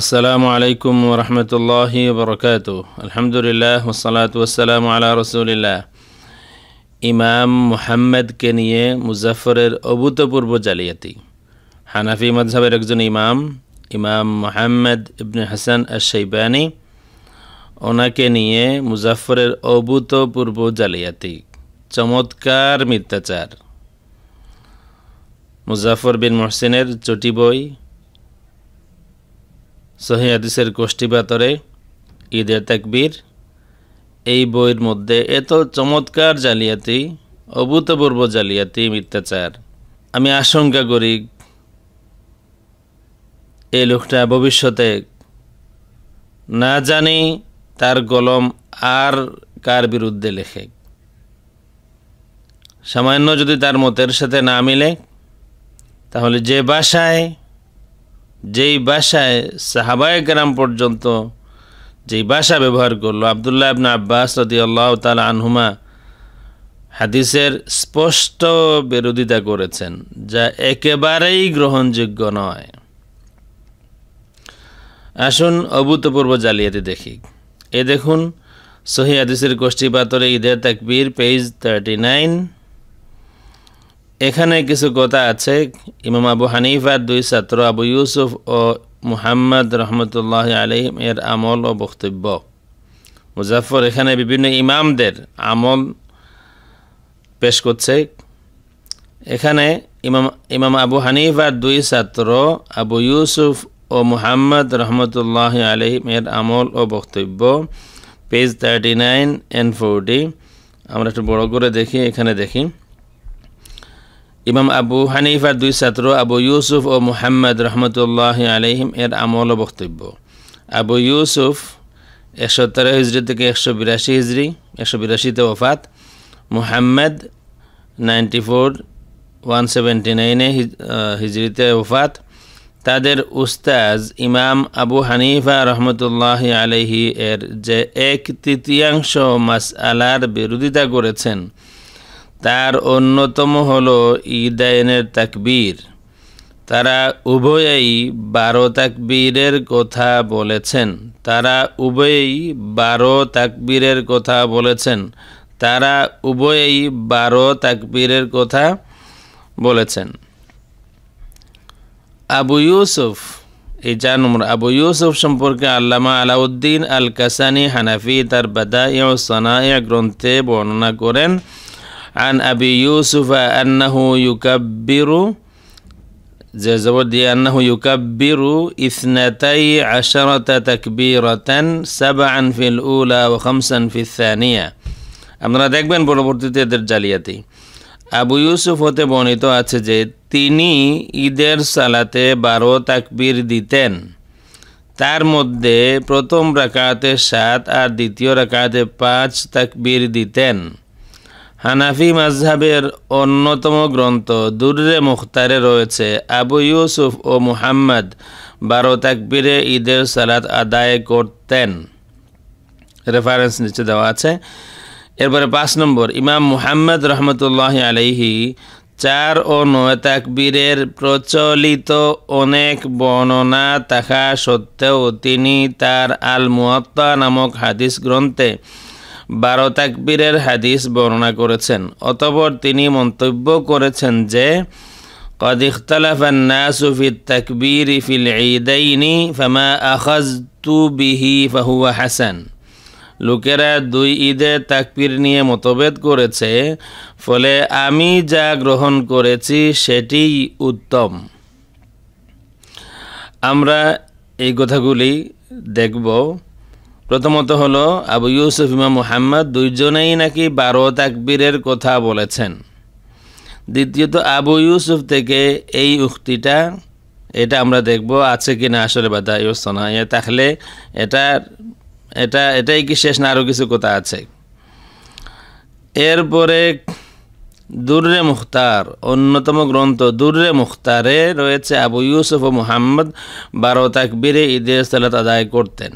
আসসালামু আলাইকুম রহমতুল্লাহ বরকাত আলহামদুলিল্লাহ ওসলাত ওসালাম আলা রসুলিল্লাহ ইমাম মোহাম্মদকে নিয়ে মুজাফরের অভূতপূর্ব জালিয়াতি হানাফি মজহাবের একজন ইমাম ইমাম মোহাম্মদ ইবনে হাসান আশাইবানি ওনাকে নিয়ে মুজাফরের অভূতপূর্ব জালিয়াতি চমৎকার মিথ্যাচার মুজাফর বিন মোহসিনের চটি বই সহি হাদিসের গোষ্ঠী বাতরে ঈদে তাকবীর এই বইয়ের মধ্যে এত চমৎকার জালিয়াতি অভূতপূর্ব জালিয়াতি মিথ্যাচার আমি আশঙ্কা করি এই লোকটা ভবিষ্যতে না জানি তার কলম আর কার বিরুদ্ধে লেখে সামান্য যদি তার মতের সাথে না মিলে তাহলে যে বাসায় যেই ভাষায় সাহাবায় গ্রাম পর্যন্ত যেই ভাষা ব্যবহার করলো আবদুল্লাহ আবনা আব্বাস রদি আল্লাহ তাল আনহুমা হাদিসের স্পষ্ট বিরোধিতা করেছেন যা একেবারেই গ্রহণযোগ্য নয় আসুন অভূতপূর্ব জালিয়াতি দেখি এ দেখুন সহি হাদিসের গোষ্ঠী পাতরে ঈদের তাকবীর পেজ থার্টি নাইন এখানে কিছু কথা আছে ইমাম আবু হানিফার দুই ছাত্র আবু ইউসুফ ও মুহাম্মদ রহমতুল্লাহ আলিম এর আমল ও বক্তব্য মুজাফর এখানে বিভিন্ন ইমামদের আমল পেশ করছে এখানে ইমাম ইমাম আবু হানিফার দুই ছাত্র আবু ইউসুফ ও মুহাম্মদ রহমতুল্লাহ আলিম এর আমল ও বক্তব্য page thirty nine and forty আমরা একটু বড় করে দেখি এখানে দেখি ইমাম আবু হানিফার দুই ছাত্র আবু ইউসুফ ও মুহাম্মদ রহমতুল্লাহ আলহিম এর আমল বক্তব্য আবু ইউসুফ একশো তেরো হিজড়ি থেকে একশো বিরাশি হিজড়ি একশো বিরাশিতে ওফাত Muhammad ninety four one seventy নাইনে হিজড়িতে ওফাত তাদের উস্তাজ ইমাম আবু হানিফা রহমতুল্লাহ আলহি এর যে এক তৃতীয়াংশ মাস আলার বিরোধিতা করেছেন তার অন্যতম হল ঈদায়নের তাকবীর তারা উভয়েই বারো তাকবীরের কথা বলেছেন তারা উভয়েই বারো তাকবীরের কথা বলেছেন তারা উভয়েই বারো তাকবীরের কথা বলেছেন আবু ইউসুফ এই চার নম্বর আবু ইউসুফ সম্পর্কে আল্লামা আলাউদ্দিন আল কাসানি হানাফি তার বাদা ইয় সানাইয়া গ্রন্থে বর্ণনা করেন عن أبي يوسف أنه يكبر زبدي أنه يكبر إثنتي عشرة تكبيرة سبعا في الأولى وخمسا في الثانية আপনারা দেখবেন পরবর্তীতে এদের জালিয়াতি আবু ইউসুফ হতে বর্ণিত আছে যে তিনি ঈদের সালাতে বারো তাকবির দিতেন তার মধ্যে প্রথম রাকাতে সাত আর দ্বিতীয় রাকাতে পাঁচ তাকবির দিতেন হানাফি মাজহাবের অন্যতম গ্রন্থ দুর্রে মুখতারে রয়েছে আবু ইউসুফ ও মুহাম্মদ বারো তাকবিরে ঈদের সালাত আদায় করতেন রেফারেন্স নিচে দেওয়া আছে এরপরে পাঁচ নম্বর ইমাম মুহাম্মদ রহমতুল্লাহ আলহি চার ও নয় তাকবীরের প্রচলিত অনেক বর্ণনা থাকা সত্ত্বেও তিনি তার আল মুয়াত্তা নামক হাদিস গ্রন্থে বারো তাকবীরের হাদিস বর্ণনা করেছেন অতপর তিনি মন্তব্য করেছেন যে قد اختلف الناس في التكبير في العيدين فما أخذت به فهو حسن লোকেরা দুই ঈদে তাকবির নিয়ে মতভেদ করেছে ফলে আমি যা গ্রহণ করেছি সেটিই উত্তম আমরা এই কথাগুলি দেখব প্রথমত হল আবু ইউসুফ ইমাম মুহাম্মদ দুইজনেই নাকি বারো তাকবীরের কথা বলেছেন দ্বিতীয়ত আবু ইউসুফ থেকে এই উক্তিটা এটা আমরা দেখব আছে কি না আসলে বাদা ইউসনা ইয়ে তাহলে এটা এটা এটাই কি শেষ না আরও কিছু কথা আছে এরপরে দুর্রে মুখতার অন্যতম গ্রন্থ দুর্রে মুখতারে রয়েছে আবু ইউসুফ ও মুহাম্মদ বারো তাকবীরে ঈদের সালাত আদায় করতেন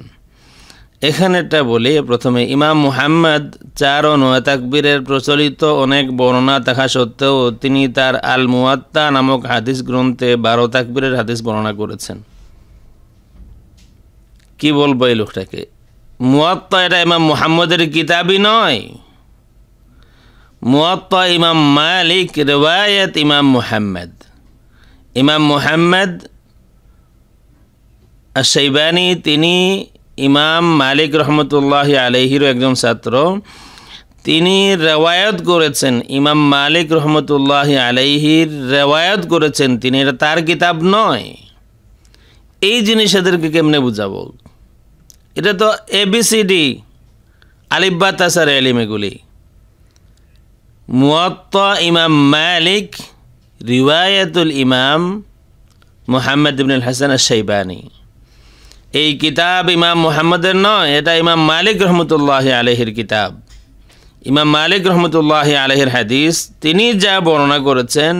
এখানেটা বলি প্রথমে ইমাম মুহাম্মদ চার ও নয় তাকবীরের প্রচলিত অনেক বর্ণনা থাকা সত্ত্বেও তিনি তার আল মুয়াত্তা নামক হাদিস গ্রন্থে বারো তাকবীরের হাদিস বর্ণনা করেছেন কি বলবো এই লোকটাকে মুয়াত্তা এটা ইমাম মুহাম্মদের কিতাবই নয় মুয়াত্তা ইমাম মালিক রেওয়ায়ত ইমাম মুহাম্মদ ইমাম মুহাম্মদ আশাইবানি তিনি ইমাম মালিক রহমতুল্লাহ আলহিরও একজন ছাত্র তিনি রেওয়ায়ত করেছেন ইমাম মালিক রহমতুল্লাহ আলহির রেওয়ায়ত করেছেন তিনি এটা তার কিতাব নয় এই জিনিস এদেরকে কেমনে বুঝাব এটা তো এবিসিডি আলিব্বা তাসার এলিম এগুলি মুয়ত্ত ইমাম মালিক রিওয়ায়তুল ইমাম মোহাম্মদ ইবনুল হাসান শাইবানী এই কিতাব ইমাম মুহাম্মদের নয় এটা ইমাম মালিক রহমতুল্লাহ আলহির কিতাব ইমাম মালিক রহমতুল্লাহ আলহির হাদিস তিনি যা বর্ণনা করেছেন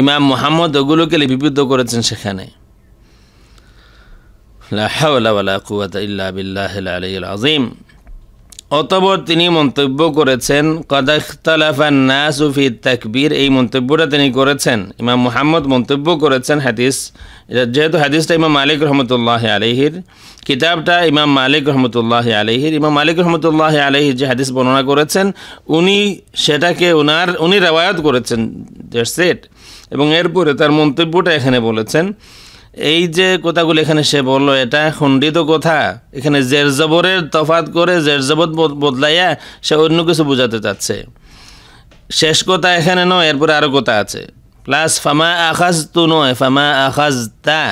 ইমাম মুহাম্মদ ওগুলোকে লিপিবদ্ধ করেছেন সেখানে আজিম অতবর তিনি মন্তব্য করেছেন কদাখতালাফান্নাসুফি তাকবীর এই মন্তব্যটা তিনি করেছেন ইমাম মুহাম্মদ মন্তব্য করেছেন হাদিস যেহেতু হাদিসটা ইমাম মালিক রহমতুল্লাহ আলহির কিতাবটা ইমাম মালিক রহমতুল্লাহ আলহির ইমাম মালিক রহমতুল্লাহ আলহির যে হাদিস বর্ণনা করেছেন উনি সেটাকে ওনার উনি রেওয়ায়ত করেছেন সেট এবং এরপরে তার মন্তব্যটা এখানে বলেছেন এই যে কথাগুলো এখানে সে বললো এটা খণ্ডিত কথা এখানে জেরজবরের তফাত করে জেরজবত বদলাইয়া সে অন্য কিছু বোঝাতে চাচ্ছে শেষ কথা এখানে নয় এরপরে আরও কথা আছে প্লাস ফামা আখাজ তু নয় ফামা আখাজ তা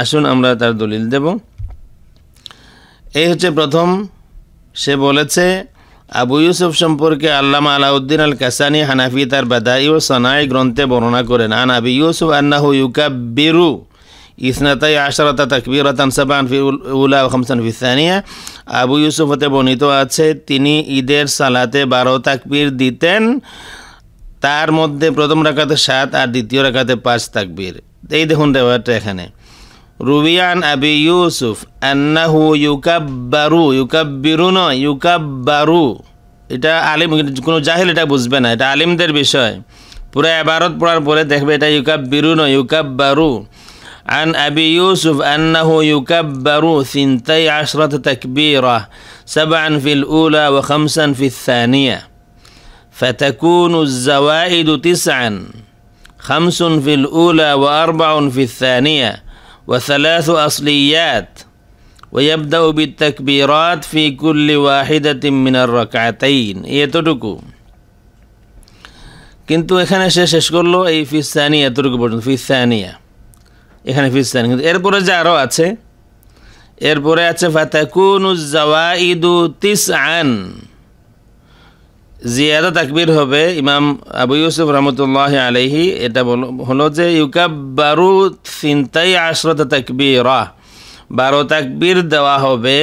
আসুন আমরা তার দলিল দেব এই হচ্ছে প্রথম সে বলেছে আবু ইউসুফ সম্পর্কে আল্লামা আলাউদ্দিন আল কাসানি হানাফি তার বাদাই ও সানাই গ্রন্থে বর্ণনা করেন আন আবি ইউসুফ আন্নাহু ইউকা বেরু ইসনাতাই আশারতা তাকবির তামসাবান উলা খামসান ফিসানিয়া আবু ইউসুফ হতে বর্ণিত আছে তিনি ঈদের সালাতে বারো তাকবির দিতেন তার মধ্যে প্রথম রাখাতে সাত আর দ্বিতীয় রাখাতে পাঁচ তাকবীর এই দেখুন রেওয়াজটা এখানে রুবিয়ান আবি ইউসুফ আন্নাহু ইউকাব্বারু ইউকাব্বিরু নয় ইউকাব্বারু এটা আলিম কোনো জাহিল এটা বুঝবে না এটা আলিমদের বিষয় পুরো এবারত পড়ার পরে দেখবে এটা ইউকাব্বিরু নয় ইউকাব্বারু আন আবি ইউসুফ আন্নাহু ইউকাব্বারু সিনতাই আশরত তাকবীরা সাবান ফিল উলা ওয়া খামসান ফিস সানিয়া فتكون الزوائد تسعا خمس في الأولى وأربع في الثانية وثلاث أصليات ويبدأ بالتكبيرات في كل واحدة من الركعتين يتركوا কিন্তু এখানে সে শেষ করলো এই ফিসানি এতটুকু পর্যন্ত ফিসানিয়া এখানে ফিসানি কিন্তু এরপরে যে আরও আছে এরপরে আছে ফাতাকুনুজ জাওয়াইদু তিসআন আন জিয়াদা তাকবির হবে ইমাম আবু ইউসুফ রহমতুল্লাহ আলহি এটা বল হলো যে ইউকাবারু সিনতাই আশ্রতা তাকবিরা বারো তাকবির দেওয়া হবে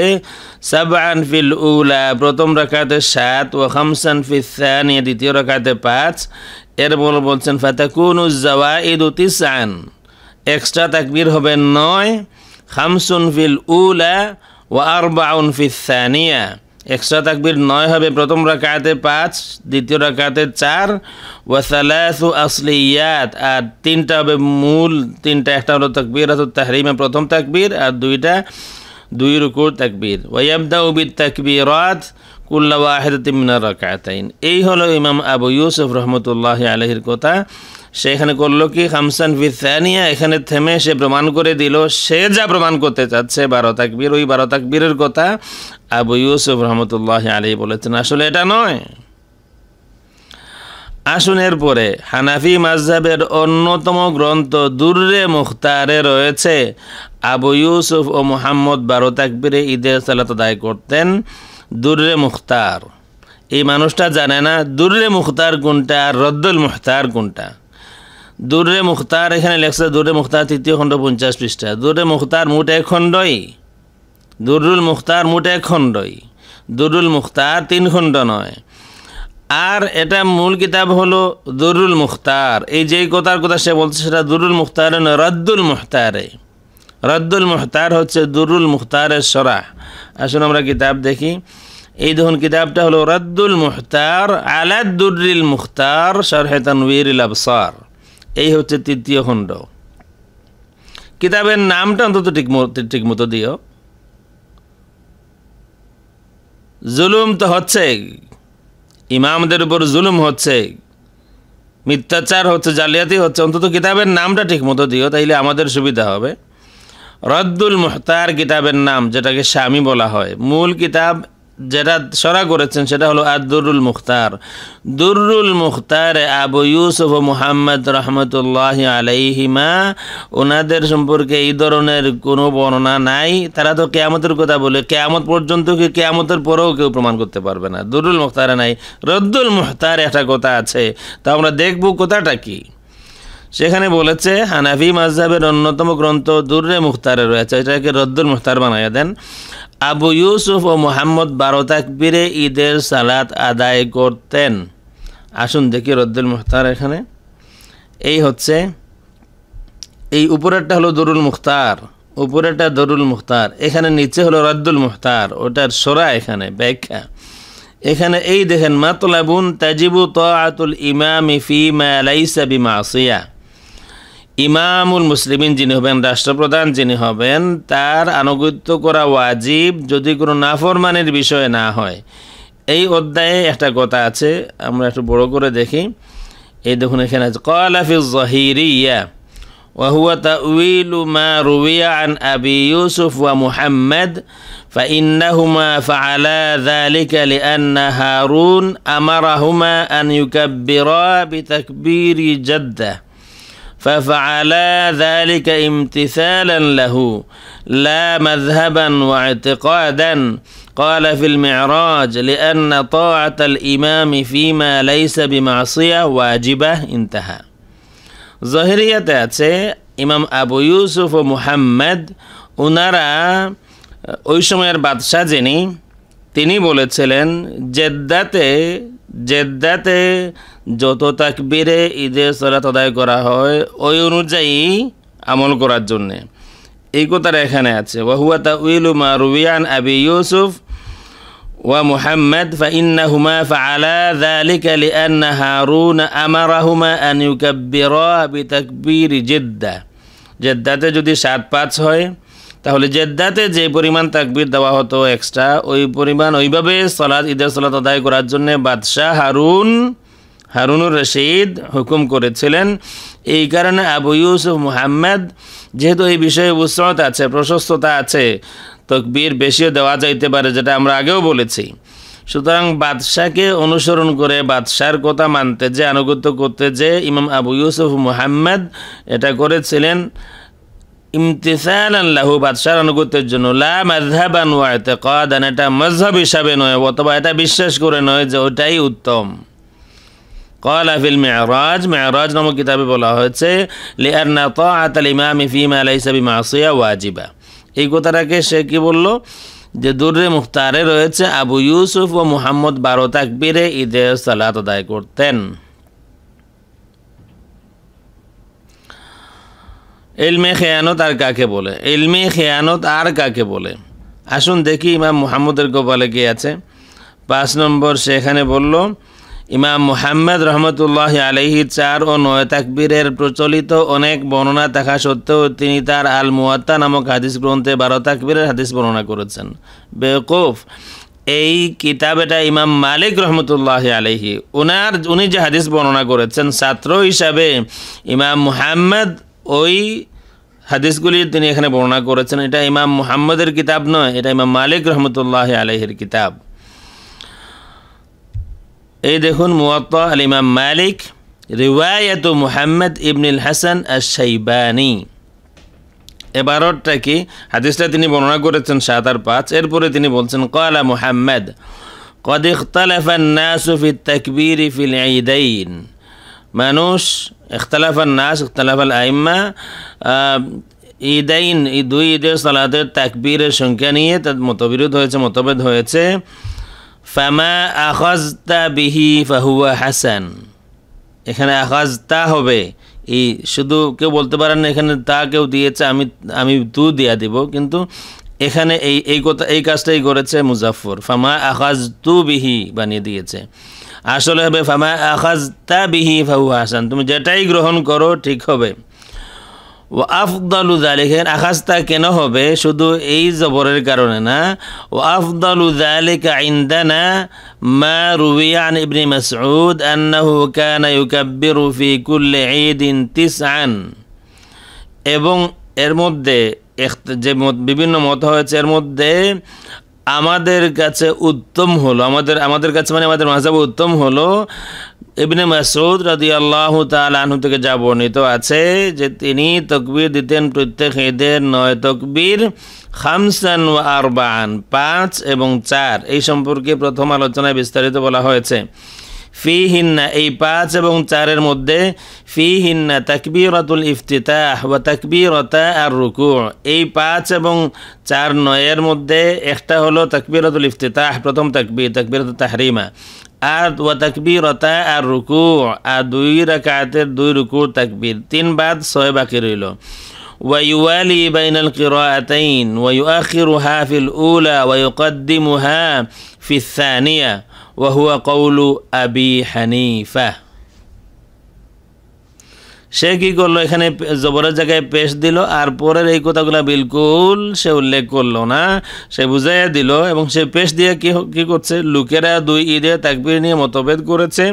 সাবান ফিল উলা প্রথম রাখাতে সাত ও খামসান ফিসান দ্বিতীয় রাখাতে পাঁচ এর বল বলছেন ফাতাকুন উজ্জাওয়া ঈদ উতিসান এক্সট্রা তাকবির হবে নয় খামসুন ফিল উলা ও আরবাউন ফিসানিয়া এক্সট্রা তাকবির নয় হবে প্রথম রাকাতে পাঁচ দ্বিতীয় রাকাতে চার ওয়াসালাসু আসলি ইয়াত আর তিনটা হবে মূল তিনটা একটা হলো তাকবির আছে তাহরিমে প্রথম তাকবির আর দুইটা দুই রুকুর তাকবির ওয়াবদা উবিদ তাকবিরাত কুল্লা ওয়াহেদ তিমিনা রাকাতাইন এই হলো ইমাম আবু ইউসুফ রহমতুল্লাহ আলহির কথা সে এখানে করলো কি হামসান ফিসানিয়া এখানে থেমে সে প্রমাণ করে দিল সে যা প্রমাণ করতে চাচ্ছে বারো তাকবীর ওই বারো তাকবীরের কথা আবু ইউসুফ রহমতুল্লাহ আলী বলেছেন আসলে এটা নয় আসুন পরে হানাফি মাজহাবের অন্যতম গ্রন্থ দুর্রে মুখতারে রয়েছে আবু ইউসুফ ও মোহাম্মদ বারো তাকবিরে ঈদের সালাত আদায় করতেন দুর্রে মুখতার এই মানুষটা জানে না দুর্রে মুখতার কোনটা আর রদ্দুল মুখতার কোনটা দুর্রে মুখতার এখানে লেখছে দুর্রে মুখতার তৃতীয় খণ্ড পঞ্চাশ পৃষ্ঠা দুর্রে মুখতার মুঠ এক খণ্ডই দুরুল মুখতার মোট এক খণ্ডই দুরুল মুখতার তিন খণ্ড নয় আর এটা মূল কিতাব হলো দুরুল মুখতার এই যেই কথার কথা সে বলছে সেটা দুরুল মুখতার নয় রদ্দুল মুখতারে রদ্দুল মুখতার হচ্ছে দুরুল মুখতারের সরাহ আসুন আমরা কিতাব দেখি এই ধরুন কিতাবটা হলো রদ্দুল মুখতার আলাদুরুল দুরুল মুখতার শরহে তনবীর আবসার এই হচ্ছে তৃতীয় খণ্ড কিতাবের নামটা অন্তত ঠিক ঠিক মতো দিও জুলুম তো হচ্ছে ইমামদের উপর জুলুম হচ্ছে মিথ্যাচার হচ্ছে জালিয়াতি হচ্ছে অন্তত কিতাবের নামটা ঠিক মতো দিও তাইলে আমাদের সুবিধা হবে রদ্দুল মোহতার কিতাবের নাম যেটাকে স্বামী বলা হয় মূল কিতাব যেটা সরা করেছেন সেটা হলো আদুরুল মুখতার দুরুল মুখতার আবু ইউসুফ মুহাম্মদ রহমতুল্লাহ আলাইহিমা ওনাদের সম্পর্কে এই ধরনের কোনো বর্ণনা নাই তারা তো কেয়ামতের কথা বলে কেয়ামত পর্যন্ত কি কেয়ামতের পরেও কেউ প্রমাণ করতে পারবে না দুরুল মুখতারে নাই রদ্দুল মুখতার একটা কথা আছে তা আমরা দেখব কথাটা কি সেখানে বলেছে হানাফি মাজহাবের অন্যতম গ্রন্থ দুর্রে মুখতারে রয়েছে এটাকে রদ্দুল মুখতার বানাইয়া দেন আবু ইউসুফ ও মোহাম্মদ বারো তাকবিরে ঈদের সালাত আদায় করতেন আসুন দেখি রদ্দুল মুখতার এখানে এই হচ্ছে এই উপরেরটা হলো দরুল মুখতার উপরেটা দরুল মুখতার এখানে নিচে হলো রদ্দুল মুখতার ওটার সোরা এখানে ব্যাখ্যা এখানে এই দেখেন মাতলাবুন তাজিবু তো আতুল ইমামি ফি মালাইসা আসিয়া ইমামুল মুসলিমিন যিনি হবেন রাষ্ট্রপ্রধান যিনি হবেন তার আনুগত্য করা ওয়াজিব যদি কোনো নাফরমানের বিষয় না হয় এই অধ্যায়ে একটা কথা আছে আমরা একটু বড় করে দেখি এই দেখুন এখানে আছে কলাফিজ জহিরিয়া وهو تأويل ما روي عن ففعلا ذلك امتثالا له لا مذهبا واعتقادا قال في المعراج لأن طاعة الإمام فيما ليس بمعصية واجبة انتهى জহিরিয়াতে আছে إمام أبو يوسف محمد ونرى ওনারা ওই সময়ের বাদশাহ যিনি তিনি বলেছিলেন জেদ্দাতে জেদ্দাতে যত বেড়ে ঈদের সলাত আদায় করা হয় ওই অনুযায়ী আমল করার জন্যে এই কথাটা এখানে আছে ওয়াহুয়া তা উইলু মা রুবিয়ান আবি ইউসুফ ওয়া মুহাম্মদ فإنهما আন্না হারুন لأن هارون أمرهما أن আবি তাকবির জেদ্দা জেদ্দাতে যদি সাত পাঁচ হয় তাহলে জেদ্দাতে যে পরিমাণ তাকবির দেওয়া হতো এক্সট্রা ওই পরিমাণ ওইভাবে সলাদ ঈদের সলাত আদায় করার জন্যে বাদশাহ হারুন হারুনুর রশিদ হুকুম করেছিলেন এই কারণে আবু ইউসুফ মুহাম্মদ যেহেতু এই বিষয়ে উৎসত আছে প্রশস্ততা আছে তকবীর বেশিও দেওয়া যাইতে পারে যেটা আমরা আগেও বলেছি সুতরাং বাদশাহকে অনুসরণ করে বাদশার কথা মানতে যে আনুগত্য করতে যে ইমাম আবু ইউসুফ মুহাম্মদ এটা করেছিলেন ইমতিসাল আল্লাহু বাদশার আনুগত্যের জন্য লা মাযহাবান ওয়া কদান এটা মজহব হিসাবে নয় অথবা এটা বিশ্বাস করে নয় যে ওটাই উত্তম কয়লা ফিল মেয়রাজ মেয়রাজ নামক কিতাবে বলা হয়েছে লিয়ান্না ত আতাল ইমামি ফিমা আলাইসাবি মাসিয়া ওয়াজিবা এই কথাটাকে সে কি বলল যে দূরে মুখতারে রয়েছে আবু ইউসুফ ও মুহাম্মদ বারো তাকবিরে ঈদে সালাত আদায় করতেন এলমে খেয়ানত আর কাকে বলে এলমে খেয়ানত আর কাকে বলে আসুন দেখি ইমাম মুহাম্মদের কপালে কি আছে পাঁচ নম্বর সেখানে বলল ইমাম মুহাম্মদ রহমতুল্লাহ আলহি চার ও নয় তাকবীরের প্রচলিত অনেক বর্ণনা থাকা সত্ত্বেও তিনি তার আল মুয়াত্তা নামক হাদিস গ্রন্থে বারো তাকবীরের হাদিস বর্ণনা করেছেন বেকুফ এই কিতাবেটা ইমাম মালিক রহমতুল্লাহ আলহি উনার উনি যে হাদিস বর্ণনা করেছেন ছাত্র হিসাবে ইমাম মুহাম্মদ ওই হাদিসগুলি তিনি এখানে বর্ণনা করেছেন এটা ইমাম মুহাম্মদের কিতাব নয় এটা ইমাম মালিক রহমতুল্লাহ আলহির কিতাব এই দেখুন মুয়াত্তা আল ইমাম মালিক রিওয়ায়াত মুহাম্মদ ইবনুল হাসান আশাইবানি এবারটা কি হাদিসটা তিনি বর্ণনা করেছেন সাত আর পাঁচ এরপরে তিনি বলছেন কয়লা মুহাম্মদ قد اختلف الناس في التكبير في العيدين مانوس اختلف الناس اختلف الأئمة عيدين اه, دو صلاة التكبير شنكانية متبرد هويتش متبرد هويتش ফামা আখাজতা বিহি ফাহুয়া হাসান এখানে আখাজতা হবে এই শুধু কেউ বলতে পারেন না এখানে তা কেউ দিয়েছে আমি আমি তু দিয়া দিব কিন্তু এখানে এই এই কথা এই কাজটাই করেছে মুজাফর ফামা আখাজ তু বিহি বানিয়ে দিয়েছে আসলে হবে ফামা আখাজ তা বিহি ফাহু হাসান তুমি যেটাই গ্রহণ করো ঠিক হবে ও আফদালু জালিকের আকাশটা কেন হবে শুধু এই জবরের কারণে না ও আফদালু জালিকা ইন্দানা মা রুবিয়ান ইবনি মাসউদ আন্নাহু কানা ইউকাব্বিরু ফি কুল্লি ঈদিন তিসআন এবং এর মধ্যে যে বিভিন্ন মত হয়েছে এর মধ্যে আমাদের কাছে উত্তম হলো আমাদের আমাদের কাছে মানে আমাদের মাঝাব উত্তম হলো ইবনে মাসুদ রাজি আল্লাহ তালু থেকে যা বর্ণিত আছে যে তিনি তকবির দিতেন প্রত্যেক ঈদের নয় তকবির খামসান ও আরবান পাঁচ এবং চার এই সম্পর্কে প্রথম আলোচনায় বিস্তারিত বলা হয়েছে فيهن اي باتس بون تارر مدة فيهن تكبيرة الافتتاح وتكبيرة الركوع اي باتس بون تار نوير مدة اختهلو تكبيرة الافتتاح بردم تكبير تكبيرة التحريمة আর ও তকবীরতা আর রুকু আর দুই রাকাতের দুই রুকুর তকবীর তিন বাদ ছয় বাকি রইল ويوالي بين القراءتين ويؤخرها في الأولى ويقدمها في الثانية ওয়াহুয়া কৌলু আবি হানিফা সে কি করলো এখানে জবরের জায়গায় পেশ দিল আর পরের এই কথাগুলো বিলকুল সে উল্লেখ করলো না সে বুঝাইয়া দিল এবং সে পেশ দিয়ে কি করছে লোকেরা দুই ঈদে তাকবির নিয়ে মতভেদ করেছে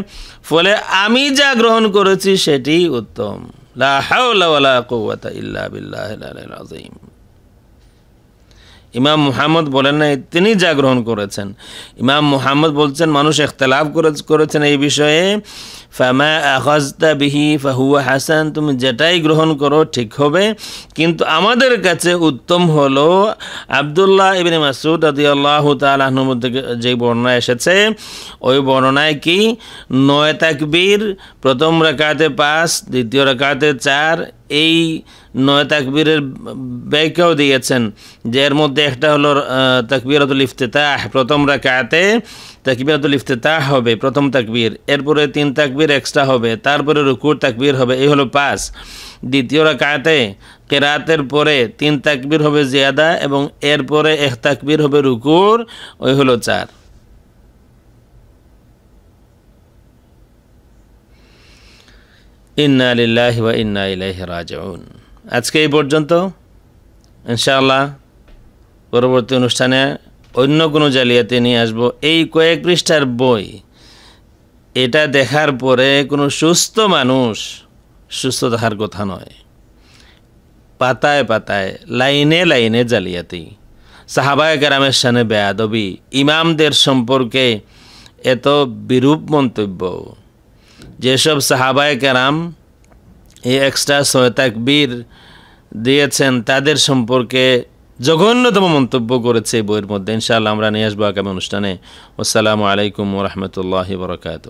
ফলে আমি যা গ্রহণ করেছি সেটি উত্তম লা হাওলা ওয়ালা কুওয়াতা ইল্লা বিল্লাহিল আযীম ইমাম মুহাম্মদ বলেন না তিনি যা গ্রহণ করেছেন ইমাম মুহাম্মদ বলছেন মানুষ এখতলাভ করেছেন এই বিষয়ে ফামা আহজতা বিহি ফাহুয়া হাসান তুমি যেটাই গ্রহণ করো ঠিক হবে কিন্তু আমাদের কাছে উত্তম হলো আবদুল্লাহ ইবিন মাসুদ আদি আল্লাহ তালাহনুম যে বর্ণনা এসেছে ওই বর্ণনায় কি নয় তাকবীর প্রথম রেখাতে পাঁচ দ্বিতীয় রেখাতে চার এই নয় তাকবীরের ব্যাখ্যাও দিয়েছেন যে এর মধ্যে একটা হলো তাকবিরাতুল ইফতেতাহ প্রথম রাকাতে তাকবিরাতুল ইফতেতাহ হবে প্রথম তাকবীর এরপরে তিন তাকবীর এক্সট্রা হবে তারপরে রুকুর তাকবীর হবে এই হলো পাঁচ দ্বিতীয় রাকাতে কেরাতের পরে তিন তাকবীর হবে জিয়াদা এবং এরপরে এক তাকবীর হবে রুকুর ওই হলো চার ইন্না লিল্লাহি ওয়া ইন্না ইলাইহি রাজিউন আজকে এই পর্যন্ত ইনশাআল্লাহ পরবর্তী অনুষ্ঠানে অন্য কোনো জালিয়াতি নিয়ে আসবো এই কয়েক পৃষ্ঠার বই এটা দেখার পরে কোনো সুস্থ মানুষ সুস্থ থাকার কথা নয় পাতায় পাতায় লাইনে লাইনে জালিয়াতি সাহাবায় গ্রামের সামনে বেয়াদবি ইমামদের সম্পর্কে এত বিরূপ মন্তব্য যেসব সাহাবায় কেরাম এই এক্সট্রা সয়তাকবীর দিয়েছেন তাদের সম্পর্কে জঘন্যতম মন্তব্য করেছে বইয়ের মধ্যে ইনশাআল্লাহ আমরা নিয়ে আসবো আগামী অনুষ্ঠানে আসসালামু আলাইকুম রহমতুল্লাহ বরকাত